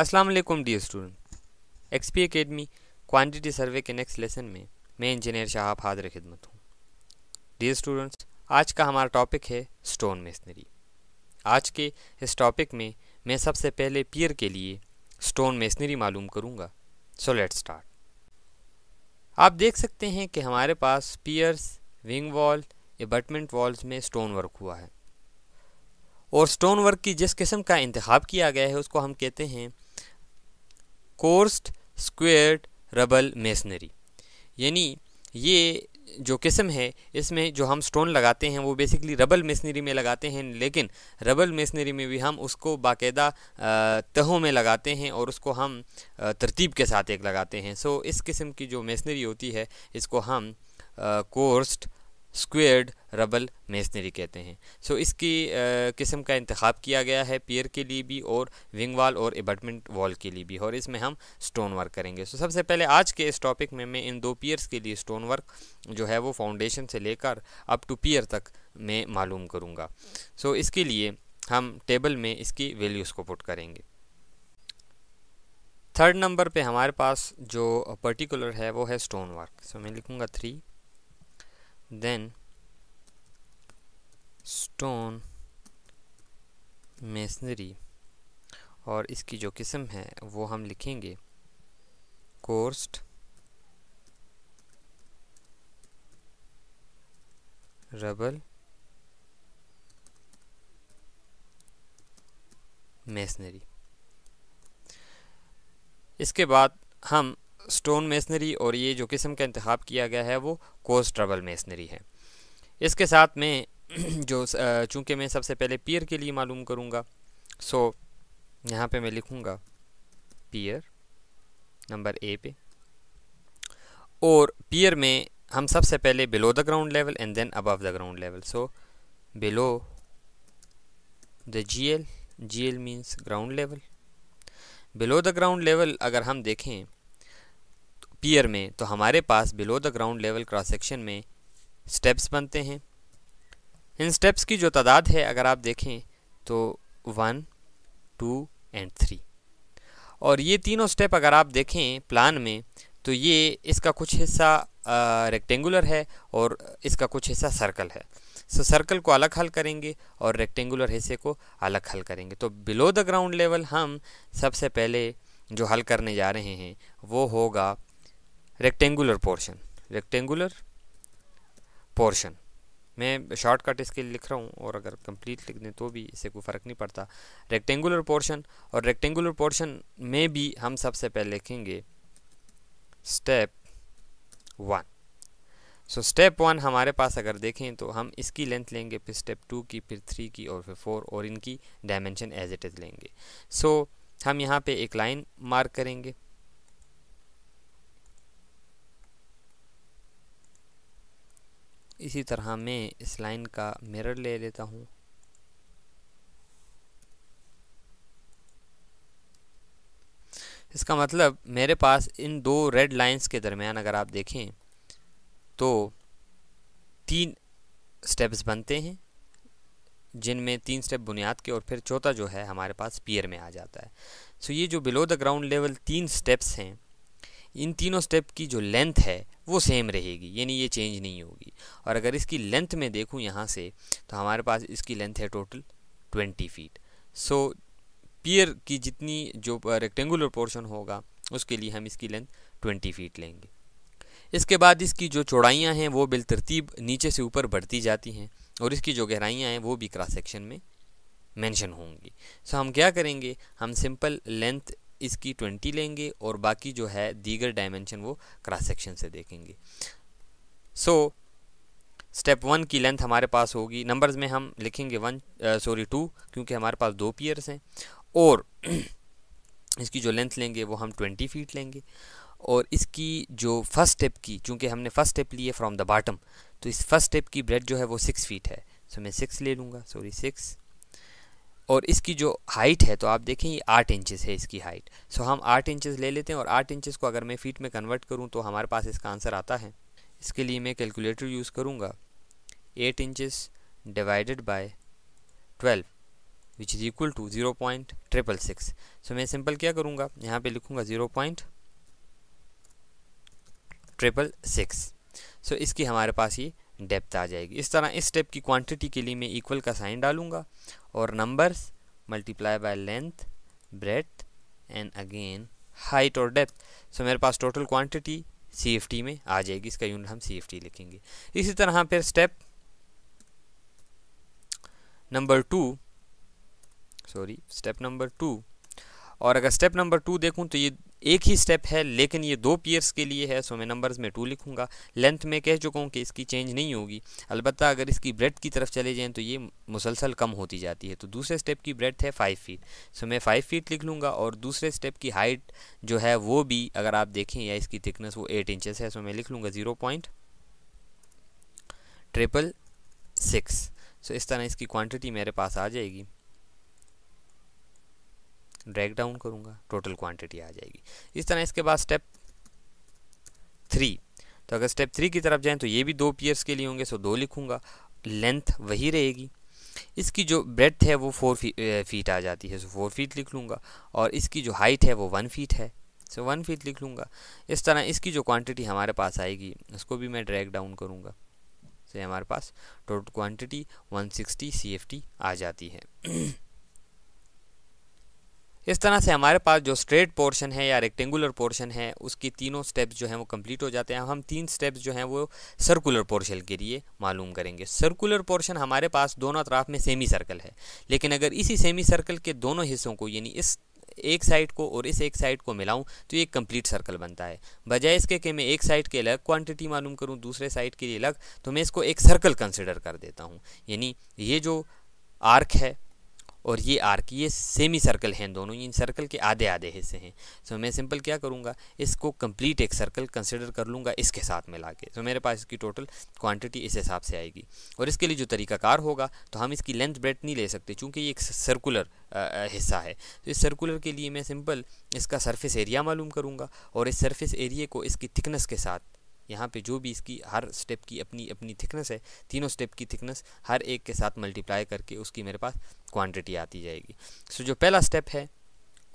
अस्सलाम वालेकुम dear student XP academy quantity survey के नेक्स्ट लेसन में मैं इंजीनियर शाहब हाजिर खिदमत हूँ डियर स्टूडेंट्स आज का हमारा टॉपिक है स्टोन मेसनरी आज के इस टॉपिक में मैं सबसे पहले पियर के लिए स्टोन मेसनरी मालूम करूँगा सो लेट स्टार्ट आप देख सकते हैं कि हमारे पास piers wing wall abutment walls में स्टोन वर्क हुआ है और स्टोन वर्क की जिस किस्म का इंतखब किया गया है उसको हम कहते हैं कोर्स्ड स्क्वेयर्ड रबल मेसनरी यानी ये जो किस्म है इसमें जो हम स्टोन लगाते हैं वो बेसिकली रबल मेसनरी में लगाते हैं लेकिन रबल मेसनरी में भी हम उसको बाकायदा तहों में लगाते हैं और उसको हम तरतीब के साथ एक लगाते हैं सो इस किस्म की जो मेसनरी होती है इसको हम कोर्स्ड स्क्वेयर्ड रबल मेसनरी कहते हैं सो so, इसकी किस्म का इंतखब किया गया है पियर के लिए भी और विंग वाल और एबटमेंट वॉल के लिए भी और इसमें हम स्टोन वर्क करेंगे सो so, सबसे पहले आज के इस टॉपिक में मैं इन दो पियर्स के लिए स्टोन वर्क जो है वो फाउंडेशन से लेकर अप टू पियर तक मैं मालूम करूँगा सो so, इसके लिए हम टेबल में इसकी वैल्यूज़ को पुट करेंगे थर्ड नंबर पे हमारे पास जो पर्टिकुलर है वो है स्टोन वर्क सो so, मैं लिखूँगा थ्री then स्टोन मेसनरी और इसकी जो किस्म है वो हम लिखेंगे कोर्स्ट रबल मेसनरी इसके बाद हम स्टोन मेसनरी और ये जो किस्म का इंतब किया गया है वो कोस ट्रबल मेसनरी है इसके साथ में जो चूँकि मैं सबसे पहले पियर के लिए मालूम करूँगा सो यहाँ पे मैं लिखूँगा पियर नंबर ए पे और पियर में हम सबसे पहले below the ground level and then above the ground level so below the G L G L means ground level below the ground level अगर हम देखें पियर में तो हमारे पास below the ground level cross section में steps बनते हैं इन स्टेप्स की जो तादाद है अगर आप देखें तो वन टू एंड थ्री और ये तीनों स्टेप अगर आप देखें प्लान में तो ये इसका कुछ हिस्सा रेक्टेंगुलर है और इसका कुछ हिस्सा सर्कल है सो सर्कल को अलग हल करेंगे और रेक्टेंगुलर हिस्से को अलग हल करेंगे तो बिलो द ग्राउंड लेवल हम सबसे पहले जो हल करने जा रहे हैं वो होगा रेक्टेंगुलर पोर्शन रेक्टेंगुलर पोर्शन मैं शॉर्टकट इसके लिए लिख रहा हूँ और अगर कंप्लीट लिख दें तो भी इससे कोई फ़र्क नहीं पड़ता रेक्टेंगुलर पोर्शन और रेक्टेंगुलर पोर्शन में भी हम सबसे पहले लिखेंगे step one so step one हमारे पास अगर देखें तो हम इसकी लेंथ लेंगे फिर स्टेप टू की फिर थ्री की और फिर फोर और इनकी डायमेंशन एज इट इज़ लेंगे सो so, हम यहाँ पे एक लाइन मार्क करेंगे इसी तरह मैं इस लाइन का मिरर ले लेता हूँ इसका मतलब मेरे पास इन दो रेड लाइंस के दरमियान अगर आप देखें तो तीन स्टेप्स बनते हैं जिनमें तीन स्टेप बुनियाद के और फिर चौथा जो है हमारे पास पियर में आ जाता है सो so ये जो बिलो द ग्राउंड लेवल तीन स्टेप्स हैं इन तीनों स्टेप की जो लेंथ है वो सेम रहेगी यानी ये चेंज नहीं होगी और अगर इसकी लेंथ में देखूँ यहाँ से तो हमारे पास इसकी लेंथ है total twenty feet so pier की जितनी जो रेक्टेंगुलर पोर्शन होगा उसके लिए हम इसकी लेंथ ट्वेंटी फीट लेंगे इसके बाद इसकी जो चौड़ाइयाँ हैं वो बिलतरतीब नीचे से ऊपर बढ़ती जाती हैं और इसकी जो गहराइयाँ हैं वो भी क्रॉस सेक्शन में मेंशन होंगी सो so, हम क्या करेंगे हम सिंपल लेंथ इसकी ट्वेंटी लेंगे और बाकी जो है दीगर डायमेंशन वो क्रॉस सेक्शन से देखेंगे सो स्टेप वन की लेंथ हमारे पास होगी नंबर्स में हम लिखेंगे वन सॉरी टू क्योंकि हमारे पास दो पियर्स हैं और इसकी जो लेंथ लेंगे वो हम ट्वेंटी फीट लेंगे और इसकी जो फर्स्ट स्टेप की चूँकि हमने फर्स्ट स्टेप लिए फ्रॉम द बॉटम तो इस फर्स्ट स्टेप की ब्रेड जो है वो सिक्स फीट है सो so, मैं सिक्स ले लूँगा सॉरी सिक्स और इसकी जो हाइट है तो आप देखें ये आठ इंचज़ है इसकी हाइट सो हम आठ इंचज़ ले लेते हैं और आठ इंचज़ को अगर मैं फ़ीट में कन्वर्ट करूँ तो हमारे पास इसका आंसर आता है इसके लिए मैं कैलकुलेटर यूज़ करूँगा eight inches divided by twelve which is equal to zero point triple six so मैं सिंपल क्या करूँगा यहाँ पर लिखूँगा zero point triple six so इसकी हमारे पास ये डेप्थ आ जाएगी इस तरह इस स्टेप की क्वांटिटी के लिए मैं इक्वल का साइन डालूंगा और numbers multiply by length breadth and again height और डेप्थ सो मेरे पास टोटल क्वांटिटी सी में आ जाएगी इसका यूनिट हम सी लिखेंगे इसी तरह फिर step number two sorry step number two और अगर स्टेप नंबर टू देखूं तो ये एक ही स्टेप है लेकिन ये दो पीयर्स के लिए है सो मैं नंबर्स में टू लिखूंगा लेंथ में कह चुका हूँ कि इसकी चेंज नहीं होगी अलबत्त अगर इसकी ब्रेथ की तरफ चले जाएँ तो ये मुसलसल कम होती जाती है तो दूसरे स्टेप की ब्रेथ है फाइव फीट सो मैं फाइव फीट लिख लूँगा और दूसरे स्टेप की हाइट जो है वो भी अगर आप देखें या इसकी थिकनेस वो एट इंचज़ है सो मैं लिख लूँगा zero point triple six so इस तरह इसकी क्वांटिटी मेरे पास आ जाएगी ड्रैग डाउन करूँगा टोटल क्वांटिटी आ जाएगी इस तरह इसके बाद स्टेप थ्री तो अगर स्टेप थ्री की तरफ जाएँ तो ये भी दो पीयर्स के लिए होंगे सो दो लिखूँगा लेंथ वही रहेगी इसकी जो ब्रेथ है वो फोर फीट आ जाती है सो फोर फीट लिख लूँगा और इसकी जो हाइट है वो वन फीट है सो वन फीट लिख लूँगा इस तरह इसकी जो क्वांटिटी हमारे पास आएगी उसको भी मैं ड्रैग डाउन करूँगा से हमारे पास टोटल क्वांटिटी 160 टी आ जाती है इस तरह से हमारे पास जो स्ट्रेट पोर्शन है या रेक्टेंगुलर पोर्शन है उसकी तीनों स्टेप्स जो हैं वो कंप्लीट हो जाते हैं हम तीन स्टेप्स जो हैं वो सर्कुलर पोर्शन के लिए मालूम करेंगे सर्कुलर पोर्शन हमारे पास दोनों अतराफ में सेमी सर्कल है लेकिन अगर इसी सेमी सर्कल के दोनों हिस्सों को यानी इस एक साइड को और इस एक साइड को मिलाऊं तो ये कंप्लीट सर्कल बनता है बजाय इसके कि मैं एक साइड के अलग क्वांटिटी मालूम करूं दूसरे साइड के लिए अलग तो मैं इसको एक सर्कल कंसिडर कर देता हूं यानी ये जो आर्क है और ये आर की ये सेमी सर्कल हैं दोनों इन सर्कल के आधे आधे हिस्से हैं सो मैं सिंपल क्या करूँगा इसको कंप्लीट एक सर्कल कंसिडर कर लूँगा इसके साथ मिला के सो मेरे पास इसकी टोटल क्वांटिटी इस हिसाब से आएगी और इसके लिए जो तरीकाकार होगा तो हम इसकी लेंथ ब्रेथ नहीं ले सकते चूँकि ये एक सर्कुलर हिस्सा है तो इस सर्कुलर के लिए मैं सिंपल इसका सर्फेस एरिया मालूम करूँगा और इस सर्फेस एरिए को इसकी थिकनेस के साथ यहाँ पे जो भी इसकी हर स्टेप की अपनी अपनी थिकनेस है तीनों स्टेप की थिकनेस हर एक के साथ मल्टीप्लाई करके उसकी मेरे पास क्वांटिटी आती जाएगी सो जो पहला स्टेप है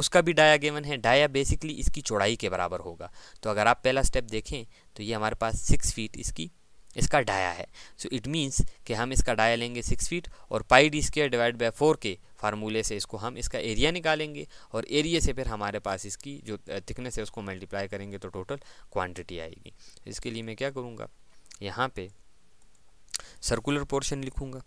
उसका भी डाया गेवन है डाया बेसिकली इसकी चौड़ाई के बराबर होगा तो अगर आप पहला स्टेप देखें तो ये हमारे पास सिक्स फीट इसकी इसका डाया है सो इट मीन्स कि हम इसका डाया लेंगे सिक्स फीट और pi D square divide by four के फार्मूले से इसको हम इसका एरिया निकालेंगे और एरिया से फिर हमारे पास इसकी जो थिकनेस है उसको मल्टीप्लाई करेंगे तो टोटल क्वान्टिटी आएगी इसके लिए मैं क्या करूँगा यहाँ पर सर्कुलर पोर्शन लिखूँगा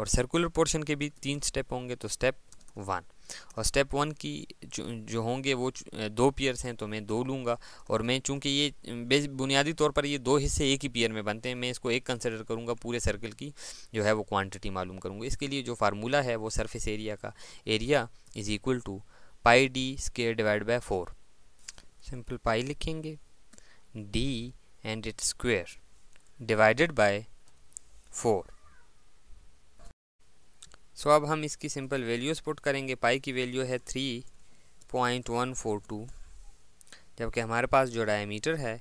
और सर्कुलर पोर्शन के भी तीन स्टेप होंगे तो स्टेप वन और स्टेप वन की जो, जो होंगे वो दो पियर्स हैं तो मैं दो लूँगा और मैं चूँकि ये बुनियादी तौर पर ये दो हिस्से एक ही पियर में बनते हैं मैं इसको एक कंसिडर करूँगा पूरे सर्कल की जो है वो क्वान्टिटी मालूम करूँगा इसके लिए जो फार्मूला है वो सर्फेस एरिया का area is equal to pi D square divide by four simple pi लिखेंगे D and it square divided by four so अब हम इसकी सिंपल वैल्यूज पुट करेंगे पाई की वैल्यू है three point one four two जबकि हमारे पास जो डायमीटर है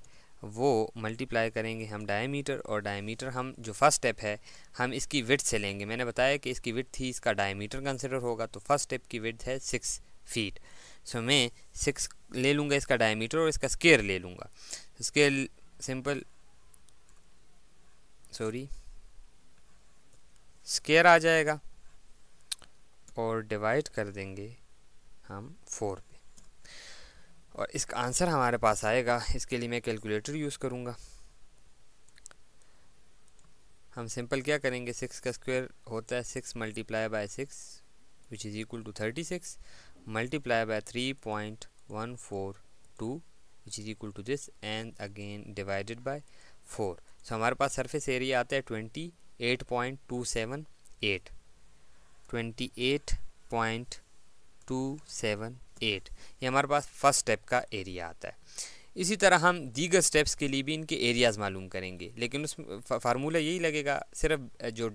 वो मल्टीप्लाई करेंगे हम डायमीटर और डायमीटर हम जो फर्स्ट स्टेप है हम इसकी विथ से लेंगे मैंने बताया कि इसकी विथ थी इसका डायमीटर कंसिडर होगा तो फर्स्ट स्टेप की विथ है सिक्स फीट सो so, मैं सिक्स ले लूँगा इसका डायमीटर और इसका स्केयर ले लूँगा स्केयर सिंपल सॉरी स्केयर आ जाएगा और डिवाइड कर देंगे हम फोर पे और इसका आंसर हमारे पास आएगा इसके लिए मैं कैलकुलेटर यूज़ करूँगा हम सिंपल क्या करेंगे सिक्स का स्क्वायर होता है six multiply by six which is equal to thirty six multiply by three point one four two which is equal to this and again divided by four so हमारे पास surface area आता है twenty eight point two seven eight twenty eight point two seven eight ये हमारे पास first step का area आता है इसी तरह हम दीगर स्टेप्स के लिए भी इनके एरियाज़ मालूम करेंगे लेकिन उस फार्मूला यही लगेगा सिर्फ जो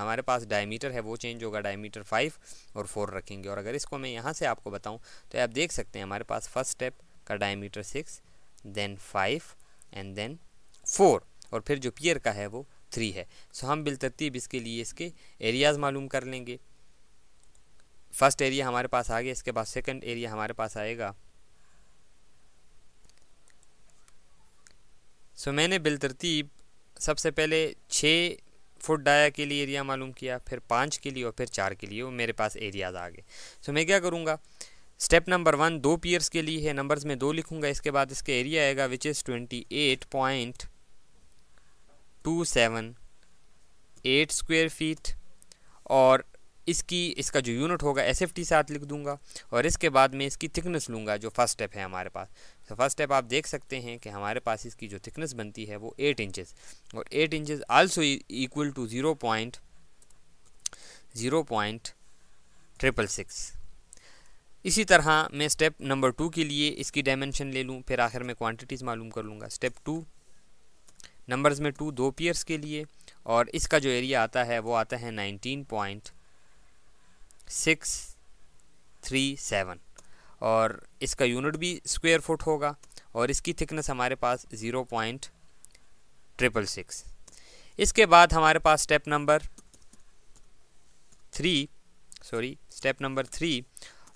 हमारे पास डायमीटर है वो चेंज होगा डायमीटर फाइव और फोर रखेंगे और अगर इसको मैं यहाँ से आपको बताऊँ तो आप देख सकते हैं हमारे पास फर्स्ट स्टेप का diameter six then five and then four और फिर जो पियर का है वो थ्री है सो हम बिलतरतीब इसके लिए इसके एरियाज़ मालूम कर लेंगे फ़र्स्ट एरिया हमारे पास आ गया इसके बाद सेकंड एरिया हमारे पास आएगा सो मैंने बिलतरतीब सबसे पहले छः फुट डाया के लिए एरिया मालूम किया फिर पाँच के लिए और फिर चार के लिए वो मेरे पास एरियाज़ आ गए सो मैं क्या करूँगा स्टेप नंबर वन दो पियर्स के लिए है नंबर्स में दो लिखूँगा इसके बाद इसके एरिया आएगा which is twenty eight point two seven eight square feet और इसकी इसका जो यूनिट होगा एस एफ टी साथ लिख दूंगा और इसके बाद मैं इसकी थिकनेस लूँगा जो फर्स्ट स्टेप है हमारे पास तो फर्स्ट स्टेप आप देख सकते हैं कि हमारे पास इसकी जो थिकनेस बनती है वो एट इंचेस और eight inches also equal to zero point zero point triple six इसी तरह मैं स्टेप नंबर टू के लिए इसकी डायमेंशन ले लूँ फिर आखिर में क्वान्टिटीज़ मालूम कर लूँगा स्टेप टू नंबर्स में टू दो पेयर्स के लिए और इसका जो एरिया आता है वो आता है nineteen point six three seven और इसका यूनिट भी स्क्वायर फुट होगा और इसकी थिकनेस हमारे पास ज़ीरो पॉइंट ट्रिपल सिक्स इसके बाद हमारे पास step number three sorry step number three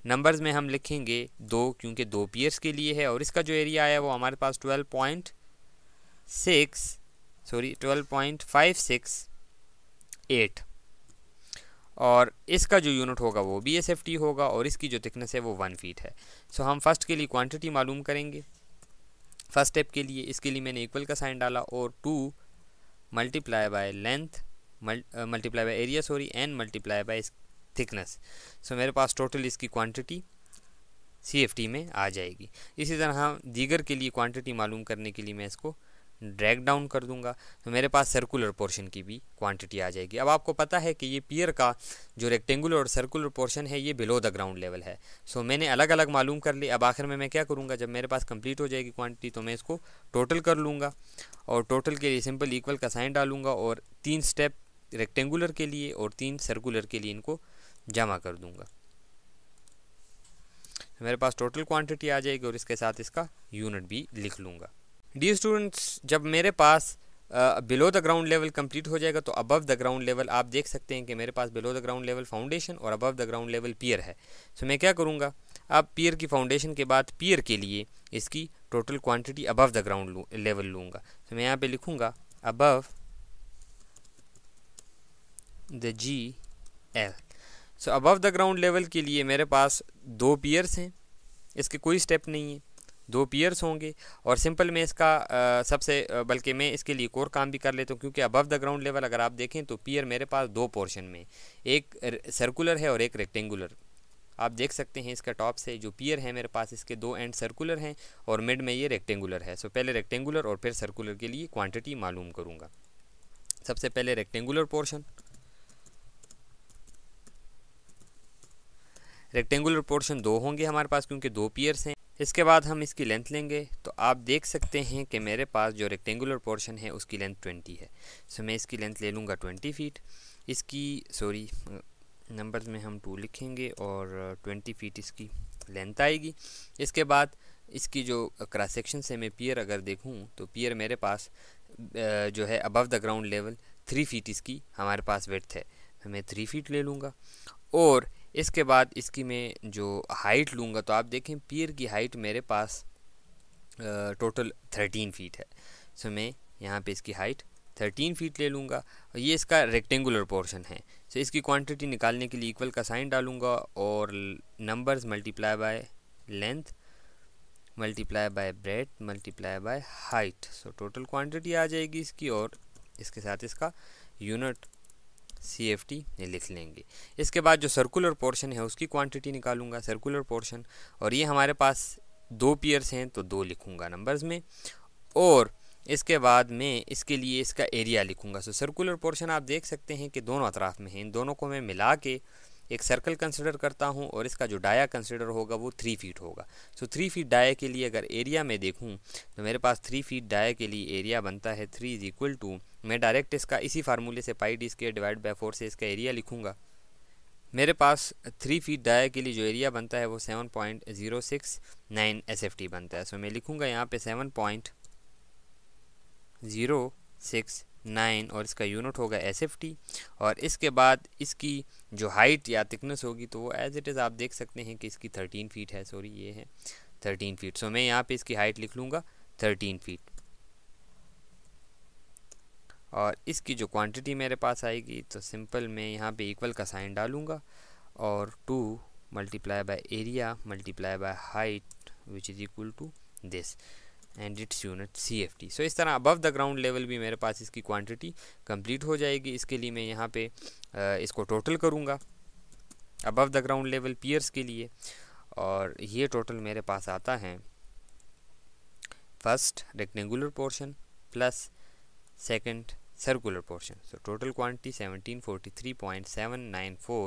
numbers में हम लिखेंगे दो क्योंकि दो पियर्स के लिए है और इसका जो एरिया आया वो हमारे पास twelve point six sorry twelve point five six eight और इसका जो यूनिट होगा वो बी एस एफ टी होगा और इसकी जो थिकनेस है वो वन फीट है सो हम फर्स्ट के लिए क्वांटिटी मालूम करेंगे फर्स्ट स्टेप के लिए इसके लिए मैंने इक्वल का साइन डाला और two multiply by length multiply by area sorry N multiply by thickness so मेरे पास टोटल इसकी क्वांटिटी सी एफ टी में आ जाएगी इसी तरह दीगर के लिए क्वांटिटी मालूम करने के लिए मैं इसको ड्रैग डाउन कर दूंगा तो मेरे पास सर्कुलर पोर्शन की भी क्वांटिटी आ जाएगी अब आपको पता है कि ये पियर का जो रेक्टेंगुलर और सर्कुलर पोर्शन है ये बिलो द ग्राउंड लेवल है सो so, मैंने अलग अलग मालूम कर लिया अब आखिर में मैं क्या करूँगा जब मेरे पास कंप्लीट हो जाएगी क्वांटिटी तो मैं इसको टोटल कर लूँगा और टोटल के लिए सिंपल इक्वल का साइन डालूंगा और तीन स्टेप रेक्टेंगुलर के लिए और तीन सर्कुलर के लिए इनको जमा कर दूँगा मेरे पास टोटल क्वांटिटी आ जाएगी और इसके साथ इसका यूनिट भी लिख लूँगा डी स्टूडेंट्स जब मेरे पास below the ground level complete हो जाएगा तो अबव द ग्राउंड लेवल आप देख सकते हैं कि मेरे पास below the ground level foundation और above the ground level pier है सो so, मैं क्या करूँगा अब पियर की फाउंडेशन के बाद पियर के लिए इसकी total quantity above the ground level लूँगा तो so, मैं यहाँ पर लिखूँगा above the G L so above the ground level के लिए मेरे पास दो पियर्स हैं इसके कोई स्टेप नहीं है दो पियर्स होंगे और सिंपल में इसका आ, सबसे बल्कि मैं इसके लिए एक और काम भी कर लेता हूँ क्योंकि अबव द ग्राउंड लेवल अगर आप देखें तो पियर मेरे पास दो पोर्शन में एक सर्कुलर है और एक रेक्टेंगुलर आप देख सकते हैं इसका टॉप से जो पियर है मेरे पास इसके दो एंड सर्कुलर हैं और मिड में ये रेक्टेंगुलर है सो पहले रेक्टेंगुलर और फिर सर्कुलर के लिए क्वांटिटी मालूम करूँगा सबसे पहले रेक्टेंगुलर पोर्शन रेक्टेंगुलर पोर्शन दो होंगे हमारे पास क्योंकि दो पियर्स हैं इसके बाद हम इसकी लेंथ लेंगे तो आप देख सकते हैं कि मेरे पास जो रेक्टेंगुलर पोर्शन है उसकी लेंथ ट्वेंटी है सो मैं इसकी लेंथ ले लूँगा ट्वेंटी फ़ीट इसकी सॉरी नंबर्स में हम टू लिखेंगे और ट्वेंटी फ़ीट इसकी लेंथ आएगी इसके बाद इसकी जो क्रॉस सेक्शन से मैं पियर अगर देखूँ तो पियर मेरे पास जो है above the ground level three feet इसकी हमारे पास वेथ है मैं थ्री फीट ले लूँगा और इसके बाद इसकी मैं जो हाइट लूँगा तो आप देखें पियर की हाइट मेरे पास टोटल थर्टीन फीट है सो मैं यहाँ पे इसकी हाइट थर्टीन फीट ले लूँगा और ये इसका रेक्टेंगुलर पोर्शन है सो इसकी क्वांटिटी निकालने के लिए इक्वल का साइन डालूँगा और numbers multiply by length multiply by breadth multiply by height so total quantity आ जाएगी इसकी और इसके साथ इसका यूनिट सी एफ टी ये लिख लेंगे इसके बाद जो सर्कुलर पोर्शन है उसकी क्वांटिटी निकालूंगा सर्कुलर पोर्शन और ये हमारे पास दो पियर्स हैं तो दो लिखूंगा नंबर्स में और इसके बाद मैं इसके लिए इसका एरिया लिखूंगा सो सर्कुलर पोर्शन आप देख सकते हैं कि दोनों अतराफ में हैं इन दोनों को मैं मिला के एक सर्कल कंसिडर करता हूँ और इसका जो डाया कंसिडर होगा वो थ्री फीट होगा सो थ्री फीट डाया के लिए अगर एरिया में देखूँ तो मेरे पास थ्री फीट डाया के लिए एरिया बनता है थ्री इज़ इक्वल टू मैं डायरेक्ट इसका इसी फार्मूले से pi D square divide by four से इसका एरिया लिखूँगा मेरे पास थ्री फीट डाया के लिए जो एरिया बनता है वो seven point zero six nine S F T बनता है सो मैं लिखूँगा यहाँ पे seven point zero six nine और इसका यूनिट होगा एस एफ टी और इसके बाद इसकी जो हाइट या थिकनेस होगी तो वो एज इट इज़ आप देख सकते हैं कि इसकी थर्टीन फीट है सॉरी ये है थर्टीन फीट सो मैं यहाँ पे इसकी हाइट लिख लूँगा थर्टीन फीट और इसकी जो क्वांटिटी मेरे पास आएगी तो सिंपल मैं यहाँ पे इक्वल का साइन डालूँगा और two multiply by area multiply by height which is equal to this and its unit C F T so इस तरह अबव द ग्राउंड लेवल भी मेरे पास इसकी क्वांटिटी कंप्लीट हो जाएगी इसके लिए मैं यहाँ पे इसको टोटल करूँगा above the ground level piers के लिए और ये टोटल मेरे पास आता है first rectangular portion plus second circular portion so total quantity 1743.794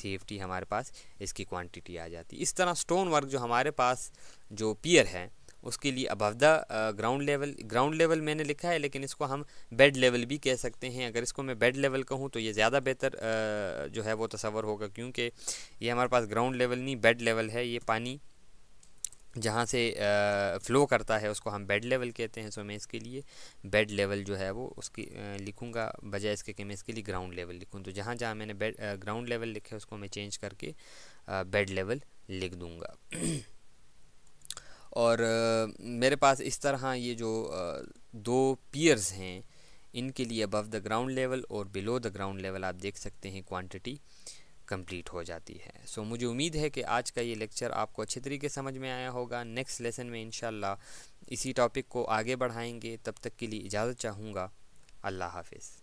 CFT हमारे पास इसकी क्वांटिटी आ जाती है इस तरह स्टोन वर्क जो हमारे पास जो पियर है उसके लिए above the ground level ground level मैंने लिखा है लेकिन इसको हम बेड लेवल भी कह सकते हैं अगर इसको मैं बेड लेवल कहूँ तो ये ज़्यादा बेहतर uh, जो है वो तस्वर होगा क्योंकि ये हमारे पास ग्राउंड लेवल नहीं बेड लेवल है ये पानी जहाँ से फ़्लो करता है उसको हम बेड लेवल कहते हैं सो मैं इसके लिए बेड लेवल जो है वो उसकी लिखूँगा बजाय इसके कि मैं इसके लिए ग्राउंड लेवल लिखूँ तो जहाँ जहाँ मैंने बेड ग्राउंड लेवल लिखे उसको मैं चेंज करके बेड लेवल लिख दूँगा और आ, मेरे पास इस तरह ये जो आ, दो पियर्स हैं इनके लिए अबव द ग्राउंड लेवल और बिलो द ग्राउंड लेवल आप देख सकते हैं क्वान्टिटी कंप्लीट हो जाती है सो so, मुझे उम्मीद है कि आज का ये लेक्चर आपको अच्छे तरीके समझ में आया होगा नेक्स्ट लेसन में इन इसी टॉपिक को आगे बढ़ाएंगे तब तक के लिए इजाज़त चाहूँगा अल्लाह हाफिज़